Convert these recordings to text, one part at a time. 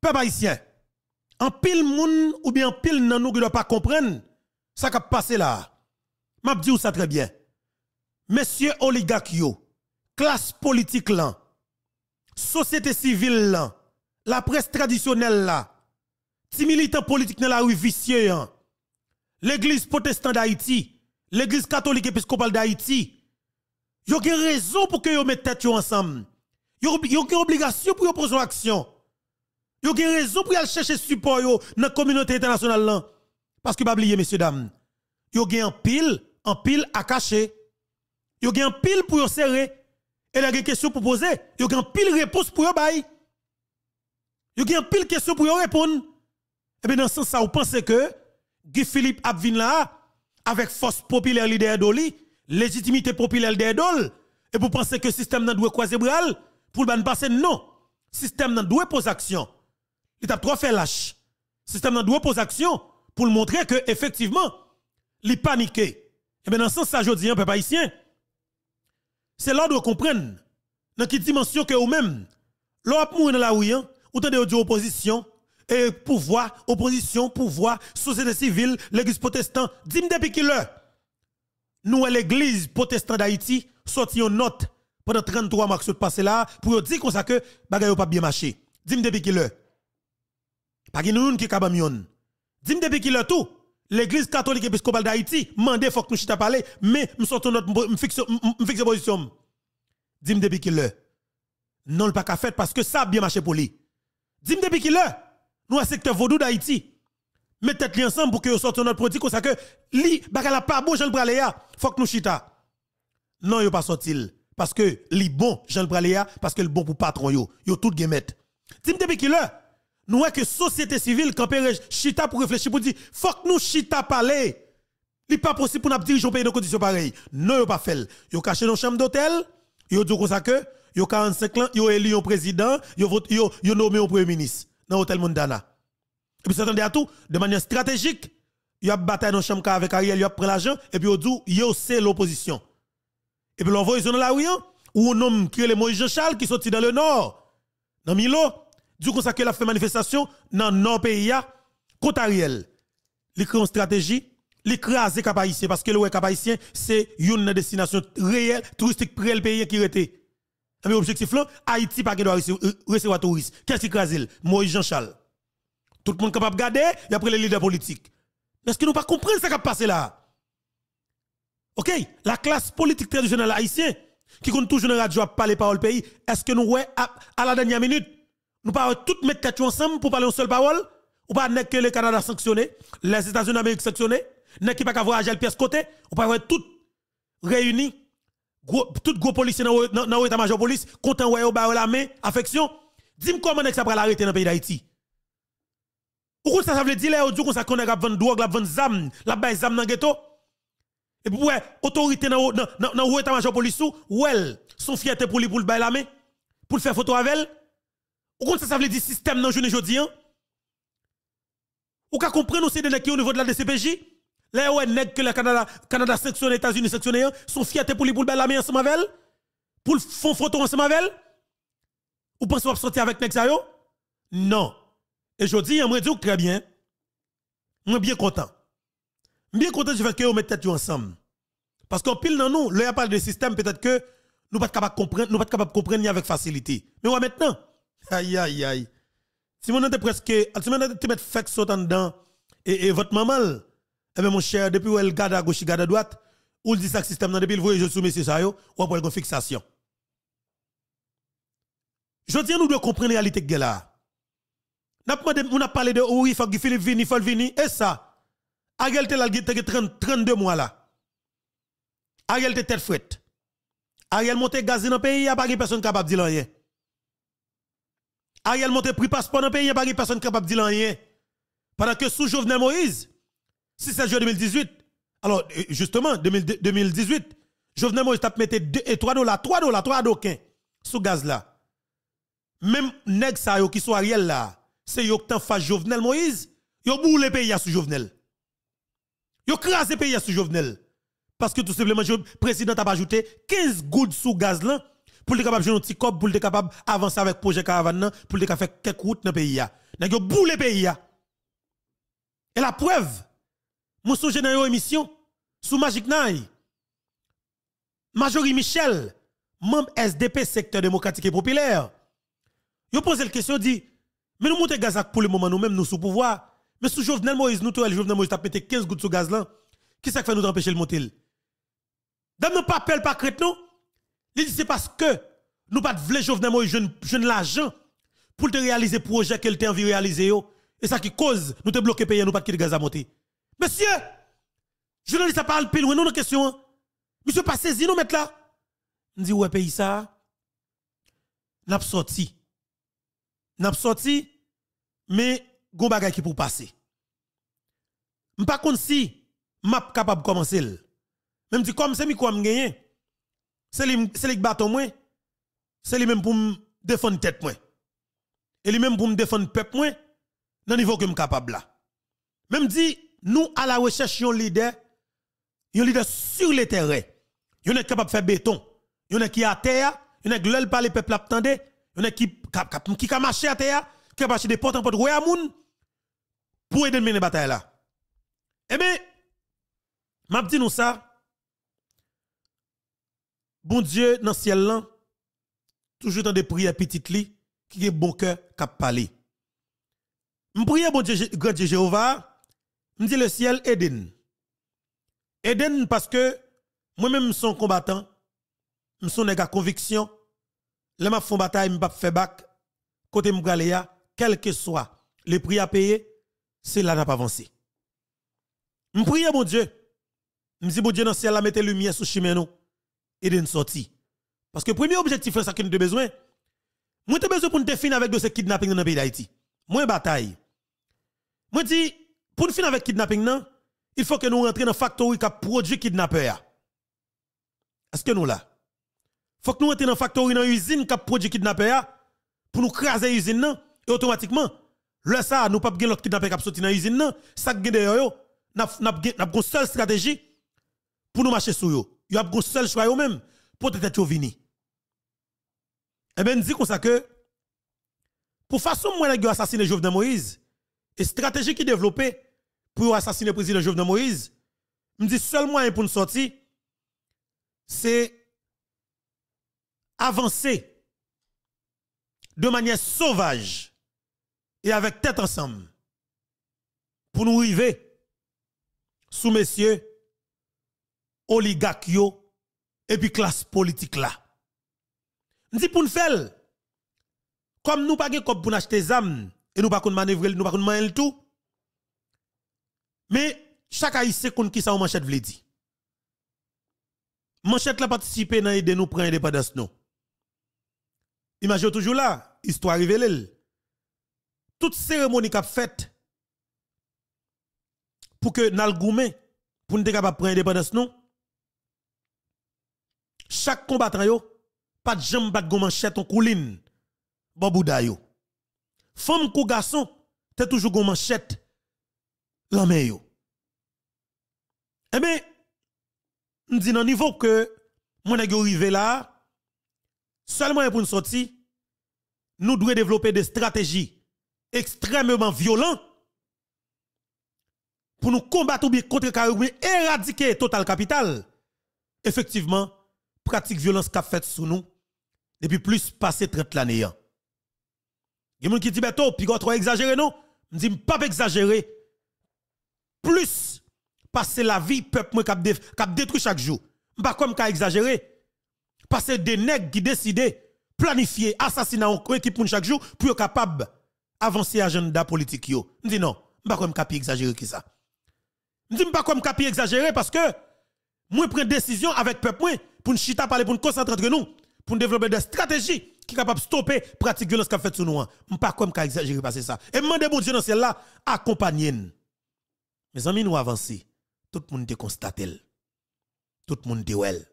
Peuple haïtien, en pile moun ou bien en pile nan nous qui doit pas comprendre ça qui a passé là. M'a dit ça très bien. Monsieur Oligakio, classe politique là, société civile là, la presse traditionnelle là, militants politiques dans la rue hein. l'église protestante d'Haïti, l'église catholique épiscopale d'Haïti, yo gen raison pour que yo mette tête ensemble. Yo, yo obligation pour yo prendre action. Yo gen raison pour aller chercher support yo dans la communauté internationale là. Parce que pas oublier messieurs dames, yo gen en pile, en pile à cacher. Yo gen en pile pour yo serrer et la gen question pour poser, yo gen en pile réponse pour yo bailler. Yo gen en pile question pour yo répondre. Et eh bien dans ce sens ça vous pensez que Guy Philippe Abvin là avec force populaire leader d'Oli, légitimité populaire leader d'Ol et vous pensez que le système n'a doit croiser pour le passer non. Système n'a doit poser action il 3 fait lâche. Système dans doit poser action pour montrer que effectivement, il paniqué. Et bien dans ce sens ça je dis un hein, peu haïtien. C'est l'ordre de comprendre dans quelle dimension que vous même l'op mourir dans la rue, hein, ou tant de opposition et pouvoir, opposition, pouvoir, société civile, l'église protestante, dis-moi depuis qu'il nous l'église protestante d'Haïti sorti une note pendant 33 mars de passé là pour dire qu'on ça que bagaille pas bien marché. Dis-moi depuis qu'il pas qu'il ki qui kabam yon. dis depuis qu'il a tout. L'église catholique épiscopale d'Haïti, mandé faut que nous chita parler, mais nous sortons notre, position. Dim depuis qu'il a. Non, le pas qu'à faire parce que ça a bien marché pour lui. Dim depuis qu'il a. Nous, un secteur vaudou d'Haïti. Mettez les ensemble pour que nous sortons notre produit, comme ça que li, bagala pas bon, je le faut que nous chita. Non, yo pas sorti. Parce que li bon, Jean le parce que le bon pour patron yo. Yo tout gemet. dis depuis qu'il a nous voyons que société civile, quand chita pour réfléchir, pour dire, faut que nous chita parler. Il n'est pas possible pour nous diriger un pays dans conditions pareilles. Non, il pas fait. Ils caché dans chambre d'hôtel, ils dit comme ça que, ils 45 ans, ils élu un président, ils nommé un premier ministre dans l'hôtel Mondana. Et puis, s'attendez à tout, de manière stratégique, ils ont bataille dans chambre avec Ariel, ils ont pris l'argent, et puis ils dit, yo c'est l'opposition. Et puis, l'envoi, ils ont la rue, ou un homme qui est le Moïse Charles qui sorti dans le nord, dans Milo, du coup, ça qu'elle a fait manifestation dans nos pays, contre Ariel. Il crée une stratégie, l'écraser cap haïtien parce que le cap haïtien c'est une destination réelle touristique près le pays qui était mais objectif là Haïti pas doit euh, recevoir touristes qu'est-ce qui écrasé? Moïse Jean Charles tout le monde capable de garder et après les leaders politiques est-ce que nous pas comprendre ce qui a passé là OK la classe politique traditionnelle haïtienne qui compte toujours dans la radio à parler par le pays est-ce que nous ouais à la dernière minute nous pas tout mettre ensemble pour parler une seule parole. Ou pas que le Canada sanctionné, les États-Unis d'Amérique sanctionné, ne qui pas qu'à voyager le pièce côté, ou pas tout réuni, tout gros policier dans l'état-major police, content la main, affection. Dis-moi comment ça va l'arrêter dans le pays d'Haïti. Ou ça, ça veut dire, là, qu'on ça connaît vendre drogue, la vendre zam, la zam dans le ghetto. Et puis, ouais, autorité dans l'état-major police, ou son fierté pour lui, pour le la main, faire photo avec elle. Ou comprenez ça, ça veut dire système dans le aujourd'hui hein? de Ou quand comprendre aussi des qui au niveau de la DCPJ Là un pas que le Canada Canada les États-Unis sanctionné hein? sont fiers pour les pour la main ensemble avec elle pour le fond photo ensemble avec elle Ou pensez avoir sortir avec les Non. Et je dis hein, je dis très bien. je suis bien content. Je suis Bien content de faire que vous mettez tête ensemble. Parce qu'en pile dans nous, là y a de système peut-être que nous pas capable comprendre, nous pas capable comprendre avec facilité. Mais ouais maintenant Aïe, aïe, aïe. Si mon presque, si mon était mettre fake saut dedans, et, votre maman, eh bien, mon cher, depuis où elle garde à gauche, garde à droite, ou le dit ça système, depuis le je sous monsieur ça, ou après une fixation. Je tiens nous de comprendre la réalité que là. On a parlé de oui, il faut que Philippe vienne, il faut venir, et ça. Ariel tel a 32 mois là. Ariel te tête fouette. Ariel monte dans pays, il n'y a pas de personne capable de dire rien. Ariel ah, monte pris passeport dans le pays, il n'y a pas de personne capable de dire rien. Pendant que sous Jovenel Moïse, 6 juin 2018, alors euh, justement, 2018, Jovenel Moïse a mis 3 dollars, 3 dollars, 3 dollars sous gaz là. Même nèg ça qui sont Ariel là, c'est yo qui face Jovenel Moïse, yo boule pays sous Jovenel. Yo le pays sous Jovenel. Parce que tout simplement, le président a ajouté 15 gouttes sous gaz là pour être capable de jouer un petit cop, pour être capable d'avancer avec le projet caravane, pour être capable de faire quelques routes dans le pays. Nous avons boule le pays. Et la preuve, nous sommes dans une émission, sous Magic Nine, Majorie Michel, membre SDP, secteur démocratique et populaire, yo pose la question, dit, mais nous montons gaz pour le moment, nous-mêmes, nous sous pouvoir. Mais sous Jovenel Moïse, nous, tous Jovenel Moïse, t'as pété 15 gouttes sous gaz là. Qui ça fait nous empêcher le monter? Dame, nous pas pelle, pas crête, nous. Il dit c'est parce que nous pas voulons Jovenel Moïse jeune ne l'argent pour te réaliser projet qu'elle t'a envie réaliser yo. Et ça qui cause nous te bloquer payer nous pas quitter gaz à monter. Monsieur, je ne dis ça parle plus loin non question. Monsieur pas saisi nous mettre là. On dit ouais pays ça. N'a sorti. N'a sorti mais gon bagay qui pour passer. M'pas contre si pas capable commencer. Même dit comme c'est mi quoi me gagner c'est lui c'est bâton moi. C'est lui même pour me défendre tête moi. Et lui même pour me défendre peuple moi dans niveau que suis capable là. Même dit nous à la recherche d'un leader, un leader sur le terrain. Il est capable de faire béton. Il est qui à terre, il est qui par les peuple attendre. il est qui qui marcher à terre, qui marcher des portes en porte pour aider mener bataille là. Eh bien, m'a dit nous ça Bon Dieu, dans le ciel là, toujours dans des prières petites qui est bon cœur, qui parlé. Je prie, bon Dieu, grand Dieu Jéhovah, je dis le ciel, Eden. Eden parce que moi-même, je suis un combattant, je suis un conviction, là, je fais bataille, je ne fais bac côté Mgaléa, hein, quel que soit le prix à payer, c'est là n'a pas avancé. Je prie, bon Dieu, je dis, bon Dieu, dans le ciel, là, mettez lumière sur le chemin, nous et d'une sortie. Parce que premier objectif, c'est ça que nous avons besoin. Moi, j'ai besoin pour nous finir avec ce kidnapping dans le pays d'Haïti. Moi, bataille. Moi, dis, pour nous finir avec le kidnapping, il faut que nous rentrions dans la factory qui a produit kidnappeur. Est-ce que nous là? faut que nous rentrions dans la factory, dans l'usine qui a produit kidnappé, pour nous craser l'usine, et automatiquement, le ça, nous pas gagner kidnapper qui a sorti dans l'usine, ça gagne de yo, n'a avons une seule stratégie pour nous marcher sur nous y a un seul choix même pour être venu. Et eh bien, dit comme ça que, pour façon moins les assassiner Jovenel Moïse, et stratégie qui développée pour assassiner le président Jovenel Moïse, me dit seul moyen pour nous sortir, c'est avancer de manière sauvage et avec tête ensemble pour nous arriver sous messieurs oligarque yo et puis classe politique là. Nous pour nous faire comme nous pas comme pour acheter des et nous pas qu'on manœuvrer, nous pas qu'on tout. Mais chaque haïtien qu'il qui ça en manchette veut dire. Manchette la participer dans aider nous prendre indépendance nous. Imaginez toujours là, histoire révélée. Toute cérémonie qu'a faite pour que nous pour nous capable prendre indépendance nous chaque combattant yo, pas de jambe bat gon manchette en couline. Bobouda yo. Femme ou garçon, t'es toujours gon manchette. main yo. Eh bien, disons nan niveau que mon est arrivé là, seulement pour une sortie, nous devons développer des stratégies extrêmement violentes pour nous combattre ou bien contre et éradiquer Total Capital. Effectivement, pratique violence qu'a fait sous nous depuis plus passé 30 l'année. Hein. Il y a gens qui disent, puis trop exagéré, non? Je dis, pas exagéré. Plus passer la vie, peuple, qui détruit chaque jour. Je pas exagérer. exagéré. Passer des nègres qui décident, planifier, assassiner en équipe pour chaque jour, pour être capable d'avancer l'agenda politique. Je dis, non, je pas comme exagéré que ça. Je dis, pas comme exagérer parce que moi, prends décision avec peuple, moi pour nous chita parler, pour nous concentrer entre nous, pour nous développer des stratégies qui sont capables de stopper la pratique de violence qu'a fait sur nous. Hein. Je ne pas comme exagérer passer ça. Et demande bon Dieu dans celle-là, accompagnez-nous. Mes amis, nous avançons. Tout le monde te constate. Tout le monde est well.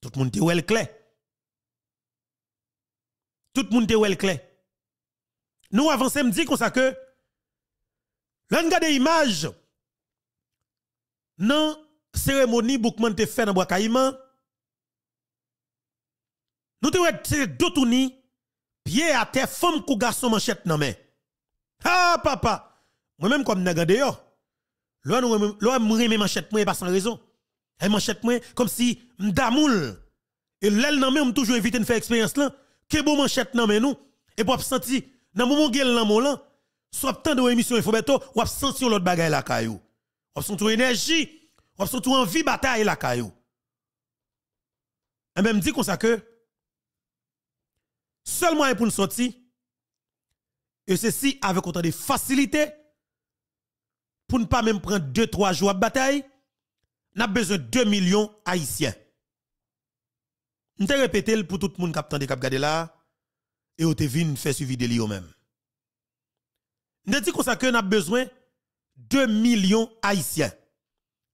Tout le monde te well clair. Tout le monde te well clair. Nous avançons, me dit comme ça que, l'on des images, non, cérémonie Boukman te fait dans Bois nous devons deux tournis, pied à terre, femme kou garçon manchette nan main. Ah, papa! Moi-même, comme n'a gade yo, l'homme reme manchette moi, pas sans raison. Elle eh, manchette moi, comme si m'damoul. Et l'elle nan main, toujours invité de faire expérience là. Que bon manchette nan main nous, et pour senti... dans le moment où elle nan là, soit temps de émission Infobeto, ou senti l'autre bagaille la caillou. Ou abstention énergie, ou abstention envie bataille la caillou. Et eh même ben, dit comme ça que, Seulement pour nous sortir. Et ceci avec autant de facilité. Pour ne pas même prendre 2-3 jours de bataille. N'a besoin de 2 millions haïtiens. Nous avons répété pour tout le monde qui a qui là. Et on nous faire suivi de lui même. Nous dit nous avons besoin de 2 millions haïtiens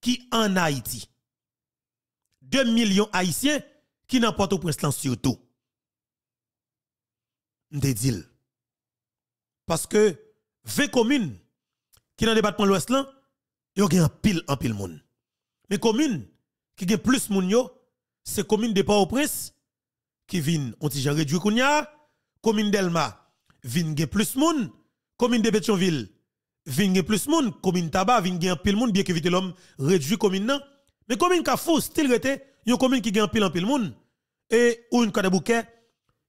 qui en Haïti. 2 millions haïtiens qui n'ont pas au prince surtout dit. Parce que 20 communes qui dans le département de l'Ouest, y ont un pile en pile monde. Mais communes qui ont plus de monde, c'est communes de Port-au-Prince qui viennent, on dit réduit Kounia, commune d'Elma, viennent plus de monde, commune de Bétionville, viennent plus de monde, commune Tabac, viennent pile monde, bien que vite l'homme réduit commune. Nan. Mais commune Kafou, still rete, une commune qui gagne pile en pile monde. Et ou une bouquet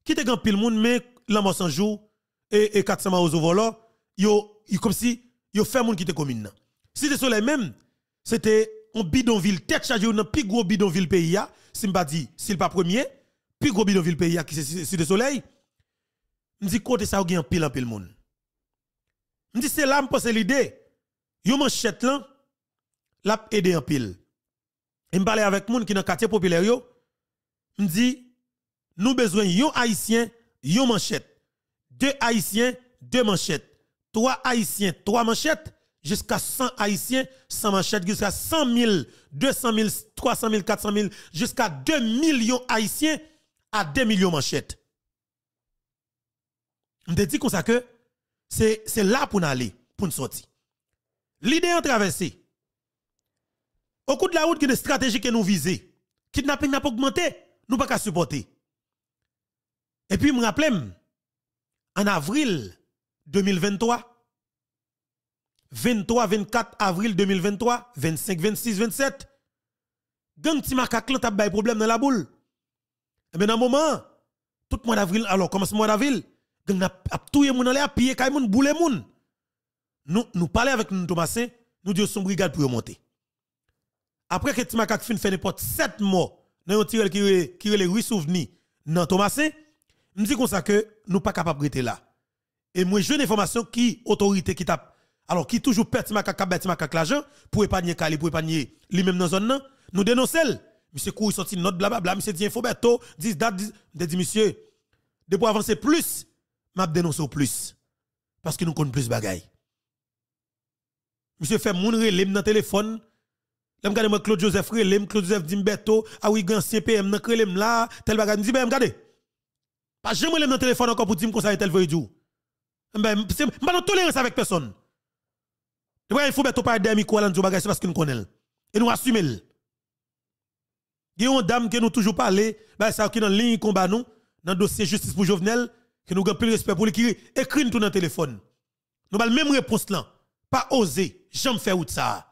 qui te gagne pile monde, mais l'an sans jour... et, et 400 maos au volant, yo, yo comme si yo fait moun qui te commune. Si le soleil même, c'était un bidonville tête chargée dans plus gros bidonville pays si m'pa dit s'il pas premier, plus gros bidonville pays qui c'est le soleil. dit, côté ça gagne pile en pile monde. dit c'est là pensé l'idée. Yo manchette là l'a aider en pile. Et parler avec moun qui dans quartier populaire yo. dit, nous besoin yon haïtien yon manchette. Deux Haïtiens, deux manchettes. Trois Haïtiens, trois manchettes. Jusqu'à 100 Haïtiens, 100 manchettes. Jusqu'à 100 000, 200 000, 300 000, 400 000. Jusqu'à 2 millions Haïtiens à 2 millions manchettes. On te dit ça que c'est là pour aller, pour nous sortir. L'idée en traversée. Au cours de la route, qui est stratégie que nous visons. Kidnapping n'a pas augmenté, nous pas qu'à supporter. Et puis, je me rappelle, en avril 2023, 23, 24 avril 2023, 25, 26, 27, gang ti macaque eu problème dans la boule. Et eh bien, dans moment, tout le mois d'avril, alors, commence ce mois d'avril, gang a, tout touye moun allé a pillé kay moun, boule moun. Nous, nous parlons avec nous, Thomasin, nous disons son brigade pour monter. Après que Timakak fin fait n'importe 7 morts, nous avons tiré qui est le souvenirs dans Thomasin, je dis comme ça que nous pas capable de là. Et moi, j'ai une information qui, autorité qui tape. Alors, qui toujours pète macaque, bête macaque l'argent, pour épargner Cali, pour épargner lui-même dans la zone, nous dénonçons. Monsieur Kouy il sorti note, blabla, monsieur dit info bêto, dis date, dit monsieur, de pour avancer plus, m'a dénoncé plus. Parce que nous comptons plus bagaille. Monsieur fait moun relem dans téléphone, je regarde moi Claude Joseph relem, Claude Joseph dit ah oui, grand CPM, nan relem là, tel bagage, dit ben, regardez. Pas jamais le téléphone encore pour dire que ça est tel voyou Je Ben, pas de tolérance avec personne. il faut mettre au pas des micro là nous c'est parce que nous connaissons. Et nous assumons. Il y a une dame que nous toujours parlé, ben ça qui dans ligne combat nous dans le dossier justice pour Jovenel qui nous avons plus de respect pour lui qui écrit tout dans le téléphone. Nous avons même réponse là. Pas oser, jamais faire out ça.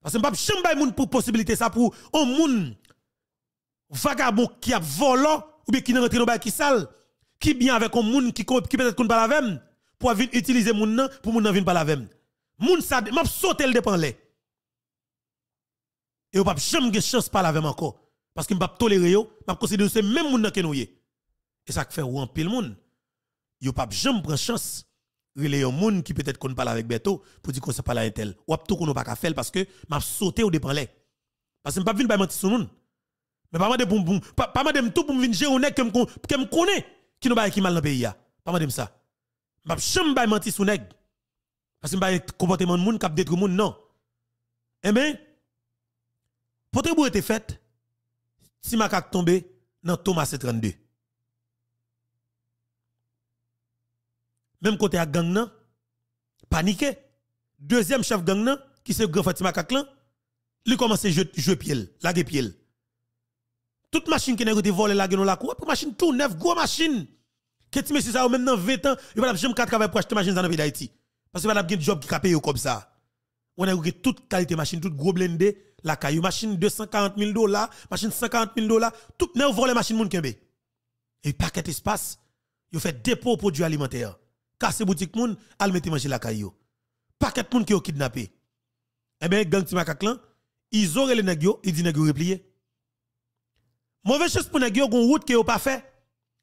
Parce que je ne pas pour possibilité ça pour un monde vagabond qui a volant ou bien qui n'a rentré dans qui sale, qui vient avec un monde qui peut-être qu'on parle avec pour venir utiliser moun nan pour moun nan venir parler avec. Moun ça m'a sauté le dépend Et Et on pas jamais de chance parler même encore parce que m'a pas tolérer yo, m'a considérer c'est même moun nan que nous Et ça fait ou en pile moun. Yo pas jamais prendre chance relé un monde qui peut-être qu'on parle avec Beto pour dire qu'on se parle à un tel. Ou tout qu'on pas qu'à faire parce que m'a sauté au dépend Parce que m'a pas venir pas mentir sur monde. Mais pas de pas pas de tout pour me venir gérer que me connaît qui nous baille qui mal dans le pays. Pas de ça. Je ne suis pas menti sur nèg. Parce que je ne comportement de monde qui détruit monde, non. Eh bien, pour te était fait, si ma carte tombe dans Thomas 32. Même côté à gang, nan, paniqué. Deuxième chef gang, nan, qui se grand Fatima Kaklan, lui commence à jouer pied, la pied toute machine qui a été volée là, la cour, machine tout neuf, gros machine. Que ce que ça, même dans 20 ans, il va jamais travailler pour acheter machine dans le pays d'Haïti. Parce qu'il va avoir un job qui paye comme ça. On a eu toute qualité machine, toute gros blindé, la caillou, machine 240 000 dollars, machine 140 000 dollars, tout neuf volé machine moun kembe. Et paquet espace, il fait dépôt produits alimentaires. Casse boutique moun, al mette manger la caillou. Paquet moun qui ont kidnappé. Eh bien, gang Timakaklan, ils ont les nègres, ils disent replier. replier. Mauvaise chose pour nèg yo gon route que yo pas fait.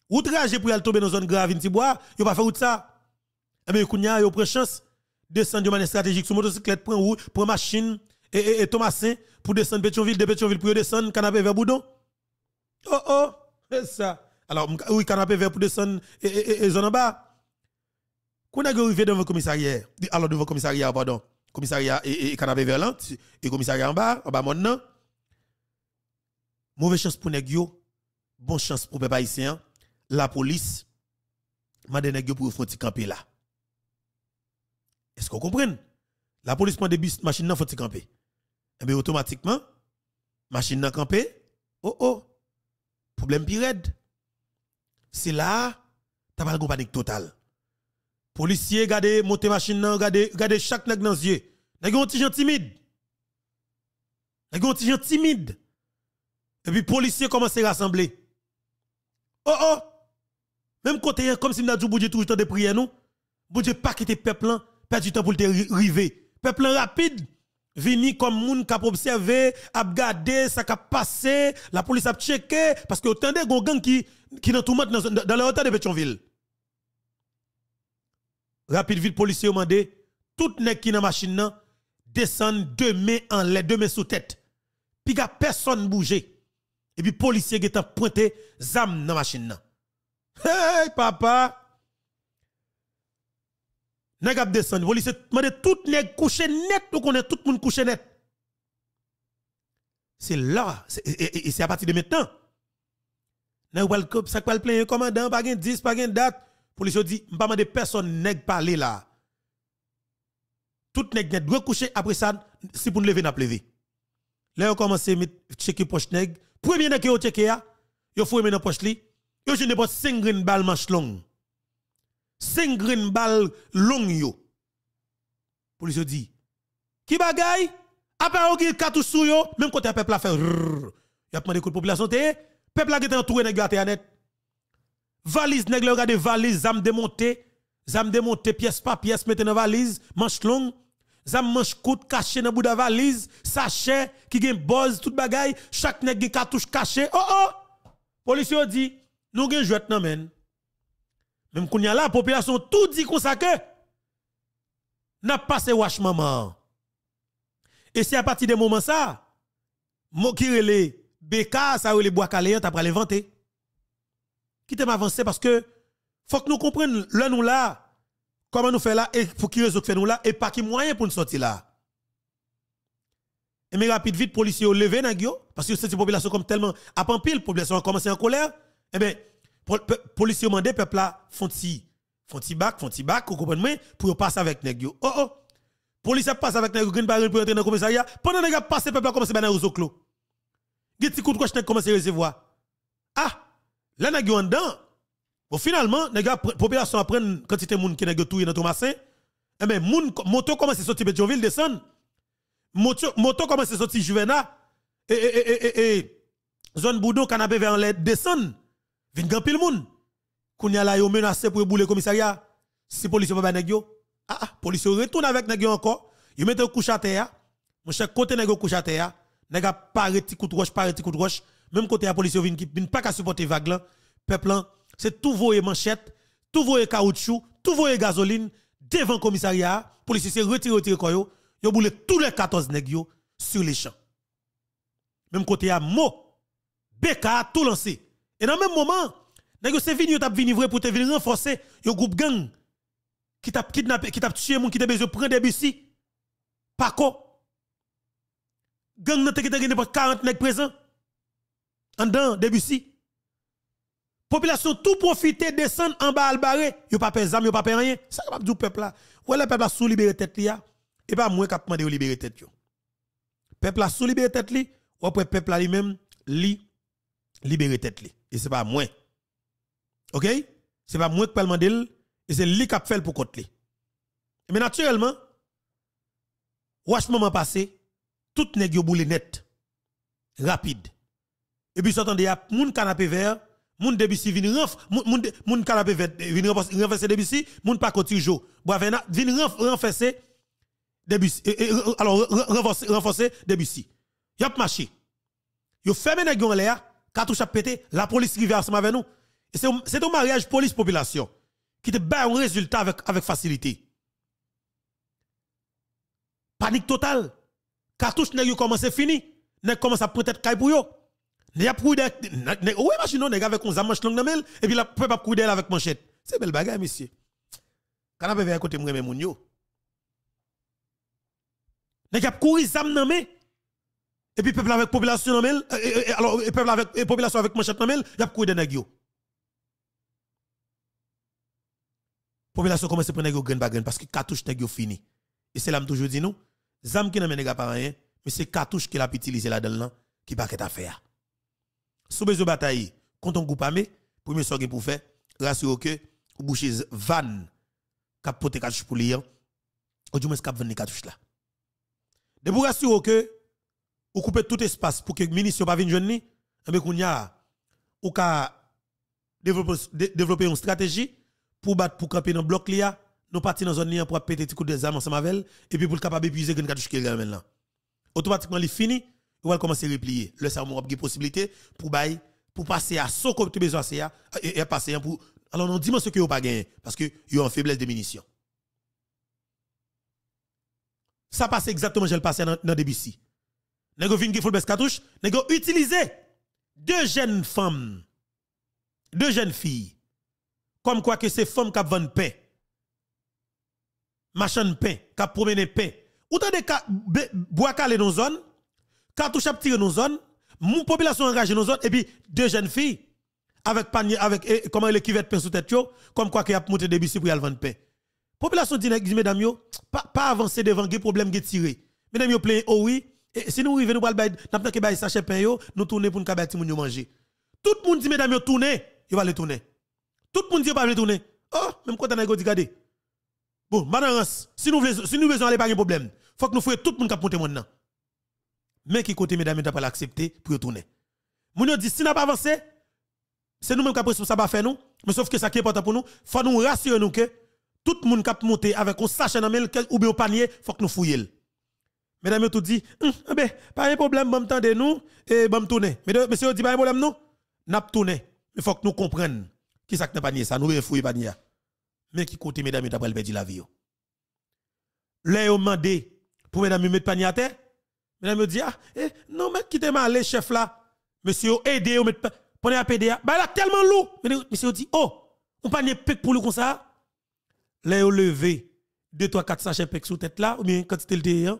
Route trajet pour aller tomber dans zone grave Intibois, yo pas fait route ça. Mais kounya yo prend chance descendre de manière stratégique sur motocyclette prend route, prend machine et, et, et Thomasin pour descendre Pétionville de Pétionville pour descendre canapé vers Boudon. Oh oh, c'est ça. Alors oui canapé vers pour descendre et, et, et, zone en bas. Vous a arrivé devant le commissariat, alors devant le commissariat, pardon, commissariat et, canapé vers l'ant, et commissariat en bas, en bas maintenant. Mauvaise chance pour nèg bonne chance pour peuple La police mande de yo pour font camper là. Est-ce qu'on comprend La police prend des bus machine nan un camper. Et eh bien automatiquement machine nan camper. Oh oh. Problème pire. C'est là t'as pas de panique totale. Policiers montez monte machine nan, gade, gade chaque nèg dans les yeux. Nèg on timide. Nèg on timide. Et puis, les policiers commencent à rassembler. Oh oh! Même côté, comme si nous avons dit, tout le temps de prier nous. nous Dieu, pas quitter peuple, perdre du temps pour te river. Peuple rapide, vini comme moun qui a observé, a regardé, ça a passé, la police a checké, parce que autant de gang qui, qui dans tout dans, dans le hôtel de Pétionville. Rapide, vite, policier demandé, tout nèg qui dans machine, descend deux mains en l'air, deux mains sous tête. Puis personne bouger. Et puis, policier qui t'a pointé zam dans la machine. Hey, papa! Nèg descend, policier demande tout nèg couché net, ou connaît tout monde couché net. C'est là, et c'est à partir de maintenant. Nèg wal cop, ça le plein commandant, pas gain 10, pas gain date. Policier dit, pas mande personne nèg parler là. Tout nèg net doit coucher après ça, si pour nous lever n'a lever. Là on commence à checker poche nèg, Premier na que yo cheke ya, yo fwe poche li, yo 5 bal manche 5 La police long yo. police yo di, ki bagay, pa ou ki katou sou yo, même côté peuple a fait y a population peuple a entouré internet. valise nèg valise zam démonté zam démonté pièce par pièce mettez dans valise manche longue Zam manche coûte caché dans bout de valise, sachet qui gen buzz tout bagaille chaque nèg gen cartouche caché. Oh oh! police dit nous gen jouet nan men. Même qu'on y a la population tout dit comme ça que n'a passé wash maman. Et c'est à partir de moment ça, mo qui relé BK ça ou les bois caléen t'a les vanter. Qui t'aime avancer parce que faut que nous comprenions là nous là Comment nous faire là et pour qui nous fait nous là et pas qui moyen pour nous sortir là. Et mais rapide vite policiers ont levé nagio parce que cette population comme tellement à la population a commencé en colère et eh ben policiers ont demandé peuple là font si font bac font si bac vous comprenez pour passer avec nagio. Oh oh. Police passe avec nagio green barrel pour entrer dans le commissariat pendant a passer peuple a dans réseau clos. Git coup de coche commencé à recevoir. Ah, là nagio en dedans Bon, finalement, les gars, population apprend quantité de monde qui est tout dans Thomasin. Eh bien, moto commence à sortir Pétionville, descend. Moto commence à sortir Juvena. Et, et, et, et, zone Boudon, canapé vers l'aide, descendent. Vin grand pile moun. Kounya la yo menacé pour bouler commissariat. Si police pas nèg yo, ah ah, police retourne avec nèg yo encore. Yo mette couche à terre. Mon cher côté nèg yo couche à terre. Nèg a paré petit coup roche, paré petit coup roche. Même côté la police vin qui vin pas qu'à supporter vague là. Peuple c'est tout voyer manchette, tout voyer caoutchouc, tout voyer gasoline devant commissariat, policiers se retirent retirer koyo, yo boule tous les 14 nèg sur les champs. Même côté à mot Beka tout lancé. Et dans le même moment, nèg c'est venu t'a venu vrai pour te venir renforcer yo groupe gang qui t'a kidnappé, qui t'a tué mon qui t'a besoin prendre des bus quoi, Gang n'a pas 40 nèg présents. En dedans ici. Population tout profiter, descendre en bas à barré, yo pas paye zam, yo pas paye rien. Ça dit du peuple là. Ouais le peuple a sous libéré tête là et pas moins cap demander libéré tête yo. Peuple a sous libéré tête li, ou après peuple là lui-même li libéré tête li. Et c'est pas moins. OK C'est pas moins que parlement d'elle et c'est li qui fait pour côté Mais naturellement ce moment passé, tout nèg yo boule net. Rapide. Et puis s'entendait y a moun canapé vert moun debisi vin renf moun moun moun kalape vin renverser debisi moun pas kotijo boavena vin renf renverser debisi e, e, e, alors renforcer renforcer debisi yop marché yo fermé nèg en l'air cartouche a pété la police rivière ensemble avec nous c'est c'est un mariage police population qui te bat un résultat avec avec facilité panique totale cartouche nèg yo commencé fini nèg commence à peut-être caille pour yo il a Oui, machine, non, avec 11 manche longue dans et puis la a peut pas avec manchette. C'est belle bagarre, monsieur. Quand on à côté, moi, même mon yo. Il a couru zam dans et puis peuple avec population dans eh, eh, eh, alors peuple avec population avec manchette dans il a couru des nèg Population commence à prendre nèg yo grain parce que cartouche nèg yo fini. Et c'est là que toujours dit nous, zam qui dans nèg pas rien, mais c'est cartouche qu'il a utilisé là-dedans qui pas qu'est affaire sous besoin bataille quand contre un groupe armé premier soin pour faire rassurer que vous bouchez van cap porter cartouche pour lien ou du moins cap vendre cartouche là de pour rassurer que vous coupez tout espace pour que ministre pas viennent jeune mais eh qu'on y a ou ka développer une stratégie pour battre pour camper dans bloc là nous partir dans zone pour péter des coups des armes ensemble avec et puis pour capable épuiser une cartouche qui est là maintenant automatiquement il finit. Vous allez commencer à replier. Le ça a des possibilités pour pour passer à son côté besoin passer pour alors non dis-moi ce que vous pas gagné parce que vous une faiblesse de munitions. Ça passe exactement je le passé dans le début. Nous faut gifol le cartouche, Nous utiliser deux jeunes femmes deux jeunes filles comme quoi que ces femmes qui vendent pain machin de pain qui promènent pain ou dans des cas bois calé dans zone Cartouche tire tiré nos zones, mon population engagée nos zones, et puis deux jeunes filles, avec panier, avec, et, comment elle qui pain sous tête, comme quoi y a monté des bisous pour y aller vendre pain. Population dit, mesdames, pas pa avancer devant, les problèmes qui tiré. Mesdames, yo, plein, oh oui, et si nous arrivons, nous allons que bail sachet pain, yo, nous tourner pour nous faire moun nous manger. Tout le monde dit, mesdames, yo, tourner, yo va le tourner. Tout le monde dit, yo va le tourner. Oh, même quand on a dit, regardez. Bon, madame, si nous voulons si nous aller pas de problème, faut que nous fassions tout le monde qui a monté mais qui côté mesdames et pas l'accepter pour retourner. Moun yo dit si n'a pas avancé, c'est nous mêmes qui avons responsable à faire nous, mais sauf que ça qui est important pour nous, faut nous rassurer nous que tout le monde qui monté avec un sachet dans le ou bien au panier, faut que nous fouiller. Mesdames tout dit, hm, ben, pas de problème, bon temps de nous et bon tourner. Monsieur dit pas de problème non, n'a tourner. Il faut que nous comprenions qui ça dans panier ça, nous devons fouiller panier. Mais qui côté mesdames et pas perdre la vie. Là, on demandé pour mesdames mettre panier à terre elle me dit, ah, eh, non, mais qui moi les chef là? Monsieur, oh, aidez, vous oh, mettez, prenez la PDA. Bah, a tellement lourd. Monsieur dit, oh, on pas de pec pour le comme ça. Là, vous deux, 2, 3, 4 sachets pec sous tête là, ou bien quand c'était le dé, hein.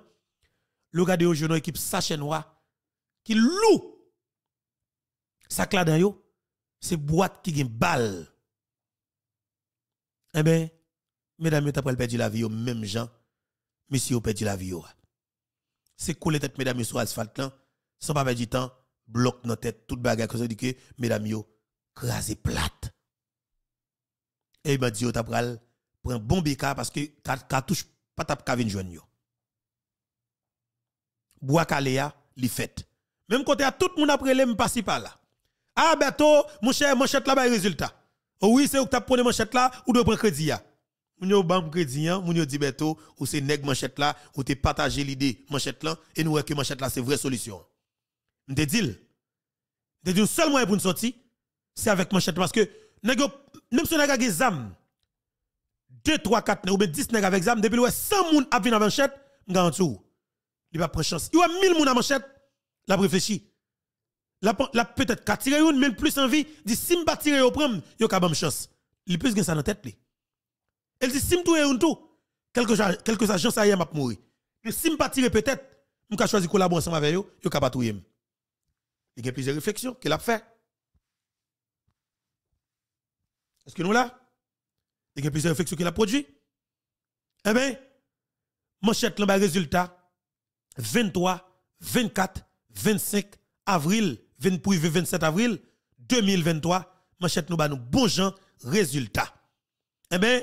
Le gars de jeune équipe sachet noir, qui loue. sac là dans yo, c'est boîte qui gagne balle. Eh bien, mesdames, après pas perdu la vie, même gens, monsieur, a perdu la vie. Yo c'est les tête, mesdames, sur l'asphalte là. Sans pas perdre du temps, bloque dans tête, toute bagarre, que ça dit que, mesdames, yo, craser plate. Et il m'a dit, Tu t'as pral, prend bon bika parce que cartouche pas tap kavin joine yo. Bois caléa li fait. Même côté à tout le monde après les passe par là. Ah, bientôt. mon cher, manchette là, bas résultat. Oh oui, c'est où tu t'as pris manchette là, ou de prendre crédit Moun yo bam crédit, hein, moun yo di beto, ou se nèg manchette là, ou te partager l'idée manchette là, et nous que manchette là c'est vraie solution. M'te dit, de dire seul moyen pour nous sortir, c'est avec manchette parce que nous même si on a des zam, 2, 3, 4, ou 10 nèg avec zam, depuis le 100 moun a vin avec manchette, m'garantou, il va prendre chance. Il y a 1000 moun à manchette, la réfléchi. La, la peut-être 4 tirer une, plus envie, dit si m'ba tirer au prendre, yo ka bam chance. Il plus gen ça dans tête li. Elle dit, si je un tout, quelques, agents ça y m'a mouru. si je peut-être, je vais de collaborer ensemble avec eux, je vais Il y a plusieurs réflexions qu'il a fait. Est-ce que nous là? Il y a plusieurs réflexions qu'il a produit. Eh bien, manchette un bah, résultat, 23, 24, 25 avril, 20, 27 avril 2023, manchette nous, ba nous, bon gens, résultat. Eh bien,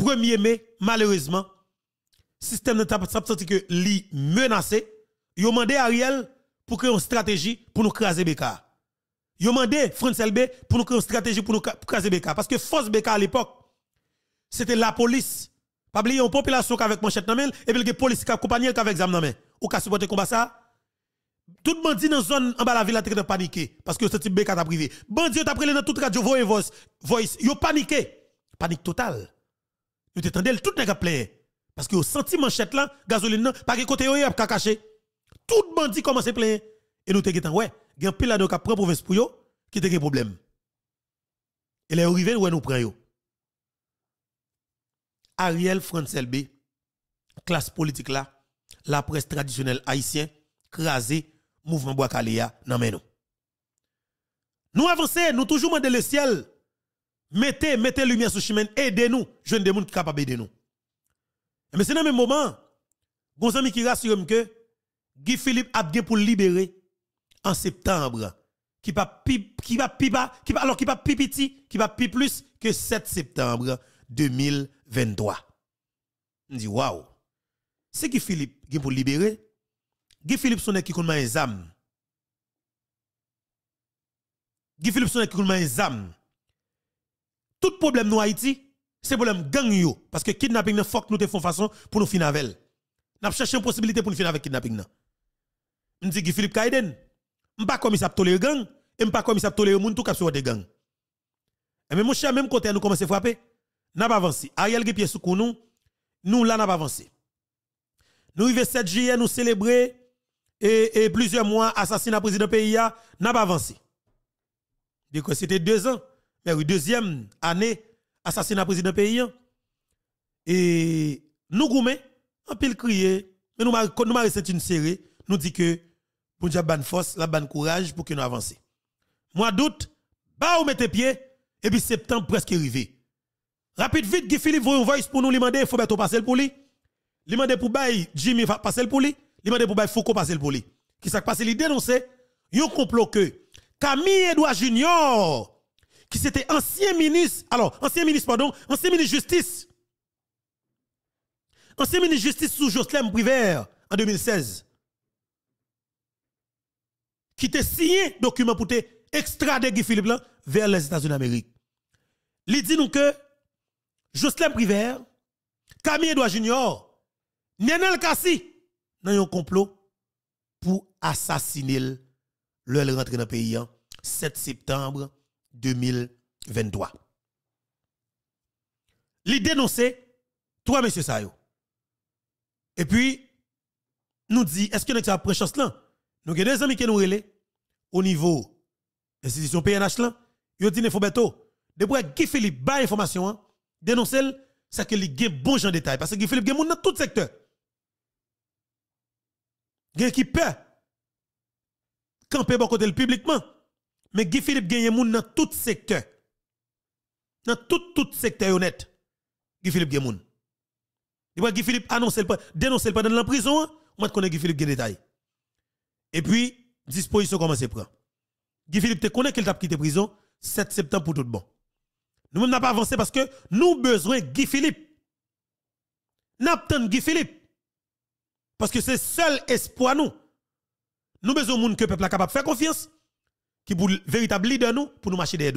1er mai, malheureusement, système de tap senti que li menacé. Yo demandé Ariel pour créer une stratégie pour nous craser BK. Yo demandé France LB pour nous créer une stratégie pour nous craser BK. Parce que force BK à l'époque, c'était la police. Pas oublier une population avec manchette main et puis la police qui accompagne avec zam main. Ou qui supporter combat ça. Tout monde dit dans la zone en bas de la ville a paniqué parce que ce type BK t'a privé. Dieu, t'a pris dans toute radio voice voice, yo paniqué. Panique totale. Nous t'entendez tout pas parce que au senti manchette là, gazoline, là, pas côté yon a caché. Tout bandit commence à plein. et nous te y ouais, un pile là donc prend province pour yo qui te problème. Et les rivières, ouais nous prenons. yo. Ariel Francelbe, classe politique là, la presse traditionnelle haïtienne, crasé, mouvement bois caléa, nan menou. Nous avançons, nous toujours demandons le ciel Mettez, mettez lumière sur chemin, aidez-nous, jeunes ne monde qui sont capables nous. Mais c'est dans le même moment, Gonzami qui rassure que Guy Philippe a bien pour libérer en septembre, qui va qui va qui va alors qui va pipiti, qui va pi plus que 7 septembre 2023. On dit waouh. C'est Guy Philippe qui pour libérer. Guy Philippe sonne qui connaît un âmes. Guy Philippe sonne qui connaît un âmes. Tout problème nous Haïti, c'est problème gang yo. Parce que kidnapping, nous nous te font façon pour nous finir avec. Nous cherchons une possibilité pour nous finir avec kidnapping. dit que Philippe Kaiden, nous ne pas comme il tolérer gang, et nous ne pas comme il tolérer moun tout cas sur des gang. Et même mon cher, même côté, nous commençons à frapper, n'a pas avancé. Ariel qui pied sous nous, nous là n'a pas avancé. Nous arrivons 7 juillet, nous célébrer et, et plusieurs mois assassinat président PIA, n'a pas avancé. Dès que c'était deux ans. Mais oui deuxième année assassinat président pays. Hein. Et nous on en pile crier, mais nous nous c'est une série, nous dit que pour de la force, la ban courage pour que nous avancions. Mois d'août, bah ou mettez pied et puis septembre presque arrivé. Rapide vite Guy Philippe voice pour nous demander il faut mettre passer pour lui. Il pour bail Jimmy va passer pour lui, il pour bail Foucault passer pour lui. Qui s'est passé l'idée non c'est un complot que Camille Edouard Junior qui c'était ancien ministre, alors, ancien ministre, pardon, ancien ministre justice. Ancien ministre justice sous Jocelyne Privert en 2016. Qui était signé document pour extrader Guy Philippe vers les États-Unis d'Amérique. Il dit nous que Jocelyne Privert, Camille Edouard Junior, Nenel Kassi, dans un complot pour assassiner le rentrée dans le pays 7 septembre 2023. Li dénoncer trois Monsieur Sayo. Et puis, nous dit, est-ce que nous avons pris chance là? Nous avons des amis qui nous relèvent au niveau de l'institution PNH là. Ils dit, Nefobeto, depuis Guy Philippe, bas information, hein, dénoncez c'est que les gars bon gens détail. Parce que Guy Philippe, il dans tout secteur. Il qui peut Camper bon côté publiquement. Mais Guy Philippe gagne moun dans tout secteur. Dans tout tout secteur honnête. Guy Philippe gagne moun. Et Guy Philippe annonce le dénonce le dans la prison, on va connaître Guy Philippe gagne détail. Et puis disposition commence à prendre. Guy Philippe te connaît qu'il t'a quitté prison 7 septembre pour tout le bon. Nous même n'a pas avancé parce que nous besoin Guy Philippe. besoin de Guy Philippe. Parce que c'est seul espoir nous. Nous besoin moun que peuple capable de faire confiance qui pour véritable leader nous pour nous marcher des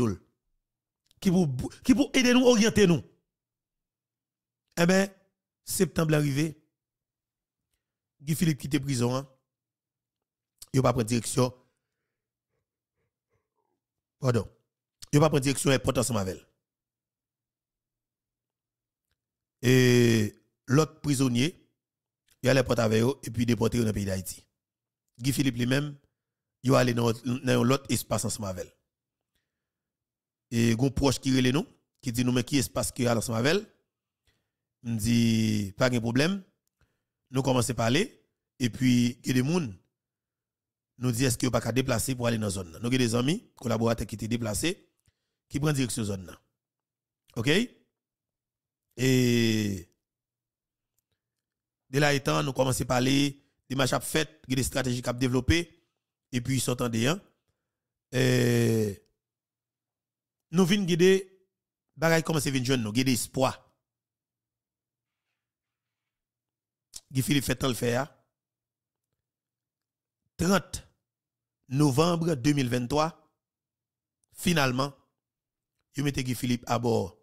Qui pour qui pour aider nous orienter nous. Eh bien, septembre est arrivé, Guy Philippe quitte prison. Hein? Il pas prendre direction. Pardon. Il pas prendre direction et porte ensemble avec Et l'autre prisonnier, il allait porter avec eux et puis déporté dans le pays d'Haïti. Guy Philippe lui-même yo aller dans l'autre espace en avec Et gon proche qui relè nous, qui dit nous mais qui espace qui a en avec On dit pas de problème. Nous commençons à parler et puis a des monde nous dit est-ce que pas déplacer pour aller dans la zone. Nous avons des amis, collaborateurs qui étaient déplacés qui prennent direction zone là. OK Et de là étant, nous commençons à parler des matchs à faire, des stratégies à développer et puis ils s'entendaient. Et... Hein. Euh, nous venons guider, bagaille comme c'est jeune, nous guider espoir. Guy Philippe fait tant le faire. 30 hein. novembre 2023, finalement, ils mettez Guy Philippe à bord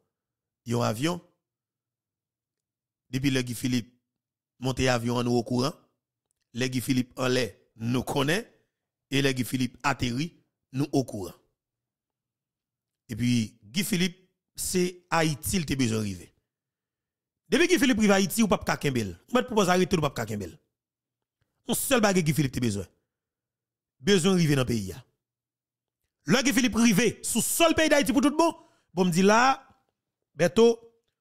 d'un avion. Depuis que Guy Philippe monté avion, nous au courant. Le Guy Philippe en l'air, nous connaît et là, Guy Philippe atterri, nous au courant. Et puis, Guy Philippe, c'est Haïti, il te besoin arriver. Depuis Guy Philippe arrive Haïti, ou pas Kakembel. Je te propose arrêter ou pas Kakembel. On seul bagage Guy Philippe te besoin. Besoin arriver dans le pays. Là, Guy Philippe arrive sous seul pays d'Haïti pour tout le monde. Bon, me dit là, bientôt,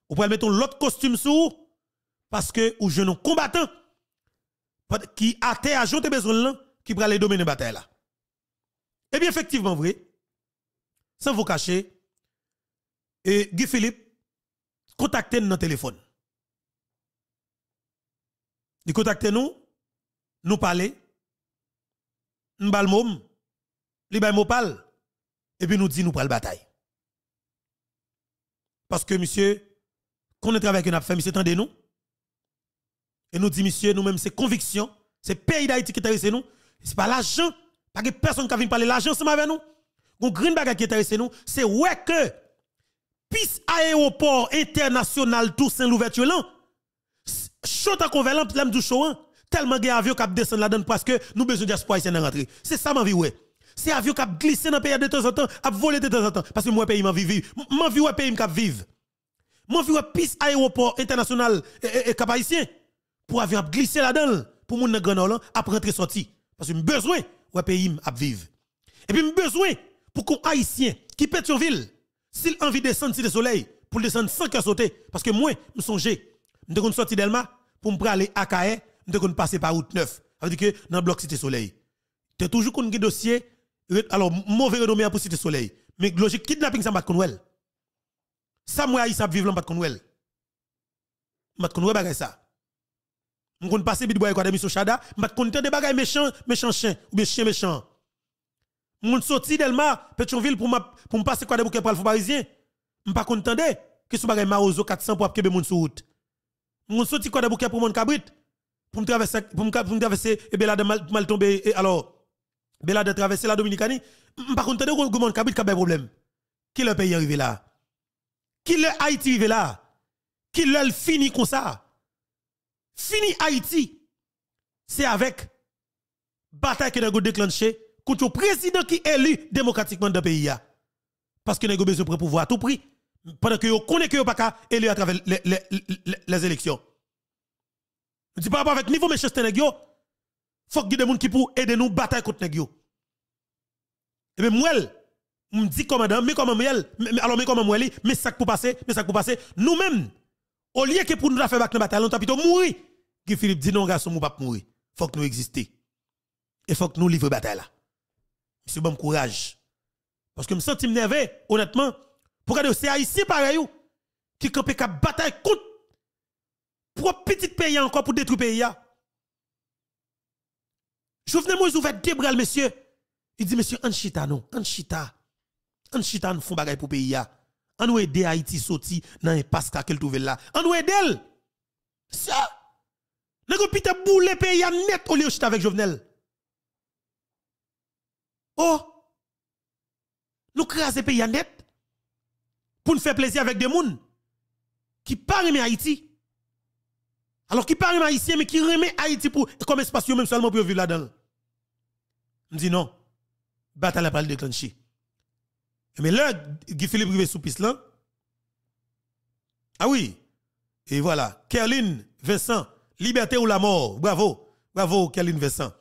ou pouvez mettre l'autre costume sous, parce que ou non combattant qui a été à besoin là qui prend les domaines la bataille là. Eh bien, effectivement, vrai, sans vous cacher, et Guy Philippe, contactez nous dans le téléphone. Il contacte nous, nous parle, nous parle mom, li bay parle, et puis nous dit nous la bataille. Parce que monsieur, qu'on est avec avec nous avons fait, monsieur, tendez nous. Et nous dit monsieur, nous-mêmes, c'est conviction, c'est pays d'Haïti qui t'a nous, ce n'est pas l'argent. Pas que personne qui vient parler l'argent ensemble avec nous. Gon grande bagage qui intéresse nous, c'est ouais que pis aéroport international Toussaint l'ouverture là. Chaud en convalant l'âme du chaud hein. tellement des avions qui descendent là-dedans parce que nous avons besoin d'espoir ici dans rentrer. C'est ça vie, ouais. C'est avions qui glissé dans le pays de temps en temps, a volé de temps en temps parce que moi pays m'en vive. vie vive pays m'cap Mon M'en vie, pis aéroport international cap haïtien pour avion glisser là-dedans pour mon grand grand après rentrer sortir. Parce que j'ai besoin pas besoin pays à vivre. Et puis j'ai besoin pour qu'un Haïtien qui sur ville, s'il a envie de descendre sur le soleil, pour descendre sans que sauter. Parce que moi, je songe, je suis sorti d'Elma pour me aller à Kaé, e, je suis passer par route 9. Ça veut dire que dans le bloc Cité Soleil. Tu es toujours un dossier, alors mauvais renommé pour Cité Soleil. Mais logique, kidnapping, ça m'a connu. Ça, moi, ça vivre là, m'a Je M'a connu, ça. Je ne passe quoi Chada, je content des bagay méchants, méchants chien ou bien chien méchant. Je sorti d'Elma, Petionville, pour pour me passer quoi de bouquet pour le parisien. Je pas content que ce bagay Marozo 400 pour appeler mon route. sorti quoi des bouquets pour mon cabrit pour me traverser pour me traverser et eh, Belade mal, mal tomber et eh, alors de traverser la Dominicanie, je pas content que mon cabrit a un problème. Qui le pays arrivé là Qui le Haïti arrivé là Qui le fini comme ça Fini Haïti, c'est avec bataille que nous avons déclenchée contre le président qui est élu démocratiquement dans le pays. Parce que nous avons besoin de pouvoir à tout prix. Pendant que vous connaissez que pas élu à travers les, les, les, élections. Je dis par rapport avec niveau méchanceté, il faut que des gens qui pour aider nous bataille contre Négio. Et bien, moi, je me dis commandant, mais comme moi, alors mais comme moi, mais ça pour passer, mais ça pour passer. Nous-mêmes, au lieu que pour nous faire battre dans bataille, on plutôt mourir. Guy Philippe dit non, garçon, nous pas mourir. Faut que nous existions. Et faut que nous livrer bataille là. Monsieur, bon courage. Parce que je me sens nerveux, honnêtement. Pour regarder, c'est par pareil, qui campe la bataille contre pour petit pays encore pour détruire le pays. moi Moïse ouvert deux bras, monsieur. Il dit, monsieur, Anchita, non, Anchita. Anchita, nous font bagaille pour le pays on nous aider Haïti sorti dans l'impasse qu'elle trouve là. On nous elle. Ça. Nous avons bouler boule pays à net au lieu de avec Jovenel. Oh. Nous craser pays à net pour nous faire plaisir avec des gens qui parlent de Haïti. Alors qui parlent Haïti, mais qui remet Haïti pour comme espace même seulement pour vivre là-dedans. Je dis non. Bataille a pas déclenchée. Mais là, Guy Philippe arrivé sous piste là. Ah oui. Et voilà. Kerline Vincent, liberté ou la mort. Bravo. Bravo, Kerline Vincent.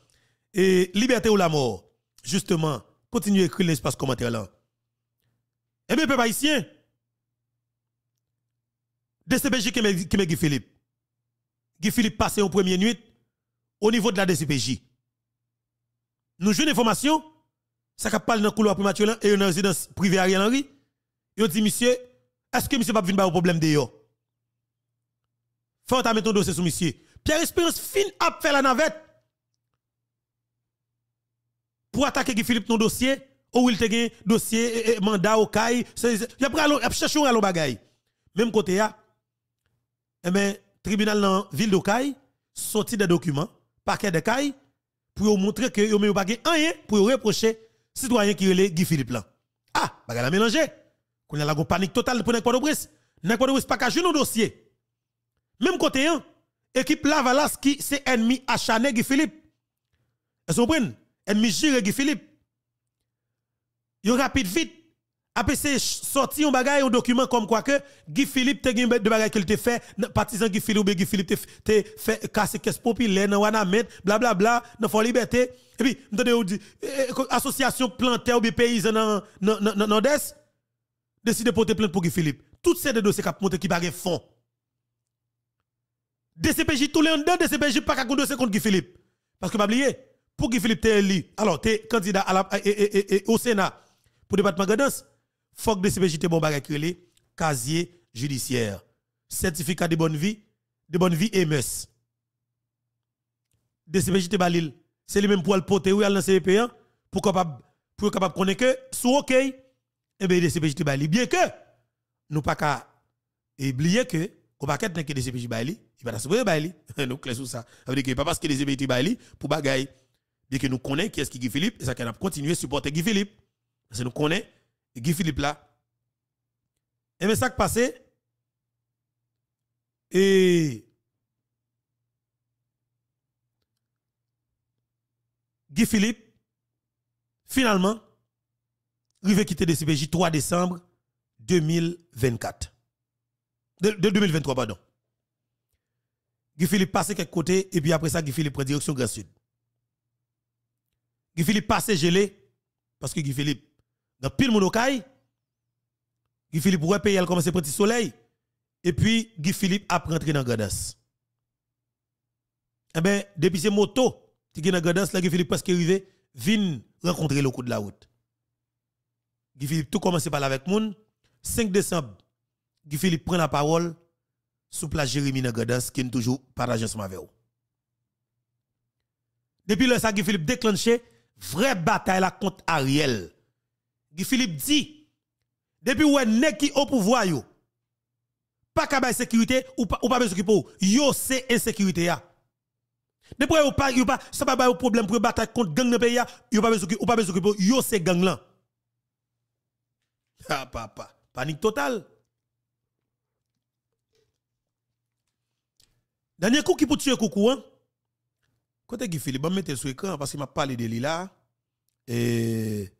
Et liberté ou la mort. Justement, continuez à écrire l'espace commentaire là. Eh bien, peuple haïtien. DCPJ qui met Guy Philippe. Guy Philippe passait en première nuit au niveau de la DCPJ. Nous jouons une information ça qui parle dans le couloir prématuré et dans la résidence privée Ariel Henry, il dit monsieur, est-ce que monsieur pas venir au problème de yo Faut mettre ton dossier sur monsieur. Pierre Espérance fin à faire la navette pour attaquer Philippe ton dossier ou il te un dossier mandat au CAI, il a cherché un bagay. Même côté là, eh ben tribunal dans ville de CAI sorti des documents, paquet de CAI pour montrer que yo même pas rien pour reprocher citoyen qui relève Guy Philippe là. Ah, bagala la mélanger. Qu'on a la panique totale pour n'importe de N'importe presse pas qu'à nos dossier. Même côté hein, équipe Lavalas qui c'est ennemi acharné Guy Philippe. Est-ce vous Ennemi Guy Philippe. Yo rapide vite après c'est sorti un bagage un document comme quoi que Guy Philippe te fait bagage qu'il te fait partisan Guy Philippe ou Guy Philippe te fait casser caisse populaire dans wana bla bla bla dans la Liberté et puis m'tende eh, eh, ou dit association plantée ou paysan dans dans dans décide de porter plainte pour Guy Philippe toutes ces dossiers qui ont qui pas fond DCPJ tout le monde DCPJ pas qu'un dossier contre Guy Philippe parce que pas oublier pour Guy Philippe t'es élu alors t'es candidat au Sénat pour département Gadance faut de DCPJ te bon bagay casier judiciaire, certificat de bonne vie, de bonne vie et de DCPJ te balil, c'est le même pour le poter ou yal dans CPA pour capable pour capable connaître que sous OK et bien DCPJ te balil bien que nous pas qu'à oublier que au paquet y que DCPJ balil, il va se balil, nous clais sur ça. Ça dire que pas parce que DCPJ balil pour bagay bien que nous connaissons qui est-ce qui Guy Philippe et ça qu'on a continuer supporter Guy Philippe parce que nous connaissons Guy Philippe là. Et bien ça qui passe. et Guy Philippe, finalement, il veut quitter le CPJ 3 décembre 2024. De, 2023, pardon. Guy Philippe passe quelque côté, et puis après ça, Guy Philippe prend direction Grand Sud. Guy Philippe passe gelé, parce que Guy Philippe, dans pile monocaille, okay, Guy Philippe ouais paye elle commence petit soleil et puis Guy Philippe a rentré dans Gradas. Eh ben depuis ces motos qui dans Gadas, là Guy Philippe qu'il arrivé vient rencontrer le coup de la route. Guy Philippe tout commence parler avec moun 5 décembre Guy Philippe prend la parole sous place Jérémy dans Gradas qui n'est toujours par agence avec Depuis le ça Guy Philippe déclenché vraie bataille la contre Ariel. Philippe dit, depuis où est qui au pouvoir yo, pas qu'à sécurité ou pas ou pas s'occuper yo c'est insécurité ya. Depuis ou pas ou pas ça pas un problème pour battre contre gang de pays ya, yo pas besoin, ou pas pour yo c'est gang là. Ah papa, panique totale. Dernier coup qui peut tuer coucou hein. Quand Guy Philippe, je mettre sur écran parce qu'il m'a parlé de lui là et